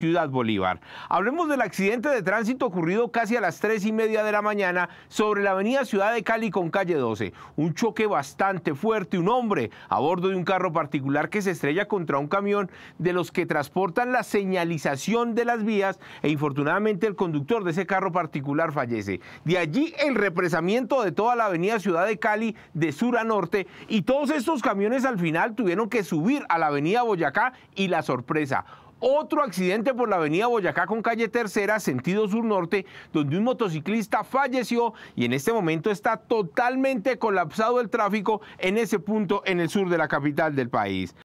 Ciudad Bolívar. Hablemos del accidente de tránsito ocurrido casi a las 3 y media de la mañana sobre la avenida Ciudad de Cali con calle 12. Un choque bastante fuerte, un hombre a bordo de un carro particular que se estrella contra un camión de los que transportan la señalización de las vías e infortunadamente el conductor de ese carro particular fallece. De allí el represamiento de toda la avenida Ciudad de Cali de sur a norte y todos estos camiones al final tuvieron que subir a la avenida Boyacá y la sorpresa otro accidente por la avenida Boyacá con calle Tercera, sentido sur-norte, donde un motociclista falleció y en este momento está totalmente colapsado el tráfico en ese punto en el sur de la capital del país.